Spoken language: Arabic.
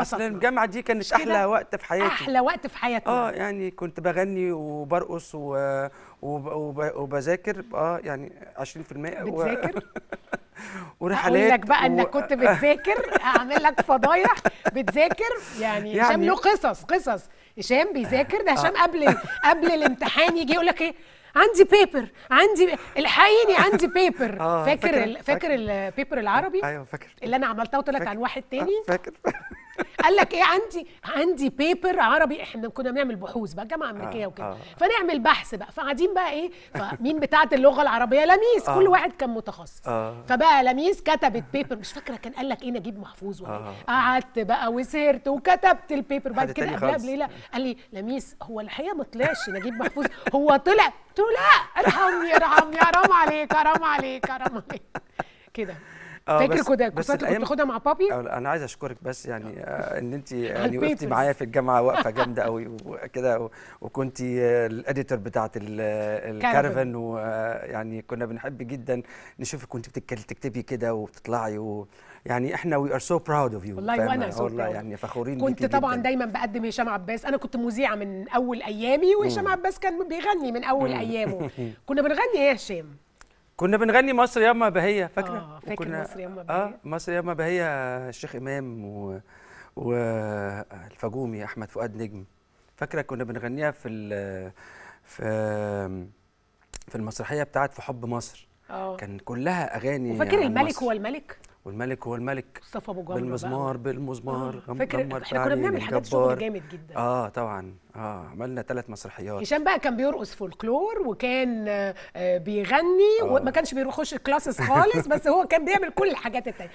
اصل الجامعه دي كانت احلى وقت في حياتي احلى وقت في حياتنا اه يعني كنت بغني وبرقص و... وب... وب... وبذاكر اه يعني 20% بتذاكر ورحلات اقول لك بقى و... انك كنت بتذاكر اعمل لك فضايح بتذاكر يعني, يعني هشام له قصص قصص هشام بيذاكر ده هشام آه. قبل قبل الامتحان يجي يقول لك ايه عندي بيبر عندي الحقيني عندي بيبر آه فاكر فاكر, فاكر البيبر العربي ايوه فاكر اللي انا عملتها وقلت لك عن واحد تاني آه، فاكر قال لك ايه عندي عندي بيبر عربي احنا كنا بنعمل بحوث بقى جامعه امريكيه آه، وكده آه. فنعمل بحث بقى فقاعدين بقى ايه فمين بتاعه اللغه العربيه لميس آه. كل واحد كان متخصص فبقى لميس كتبت بيبر مش فاكره كان قال لك ايه نجيب محفوظ ولا إيه. قعدت بقى وسهرت وكتبت البيبر بعد كده قبلها بليله قال لي لميس هو الحقيقه ما طلعش نجيب محفوظ هو طلع قلت له لا ارحمني ارحمني حرام عليك حرام عليك حرام عليك كده آه، فاكر كده كنت بتاخدها مع بابي آه، انا عايز اشكرك بس يعني آه، ان انت يعني وقفتي معايا في الجامعه وقفه جامده قوي وكده وكنت الاديتور بتاعه الكارفن ويعني كنا بنحب جدا نشوفك كنت تكتبي كده وبتطلعي و يعني احنا وي ار سو براود اوف يو والله وانا سو والله يعني فخورين كنت طبعا جداً. دايما بقدم هشام عباس انا كنت مذيعه من اول ايامي وهشام عباس كان بيغني من اول ايامه كنا بنغني ايه يا هشام كنا بنغني مصر ياما بهية فاكرة؟ اه فاكر وكنا... مصر ياما آه، بهية اه مصر ياما بهية الشيخ إمام و... أحمد فؤاد نجم فاكرة كنا بنغنيها في ال... في في المسرحية بتاعت في حب مصر اه كان كلها أغاني وفاكر الملك مصر. هو الملك؟ والملك هو الملك مصطفى ابو جمر بالمزمار بقى. بالمزمار آه. فاكر احنا كنا بنعمل حاجات شغل جامد جدا اه طبعا اه عملنا ثلاث مسرحيات هشام بقى كان بيرقص فولكلور وكان آه بيغني آه. وما كانش بيخش كلاسز خالص بس هو كان بيعمل كل الحاجات التانية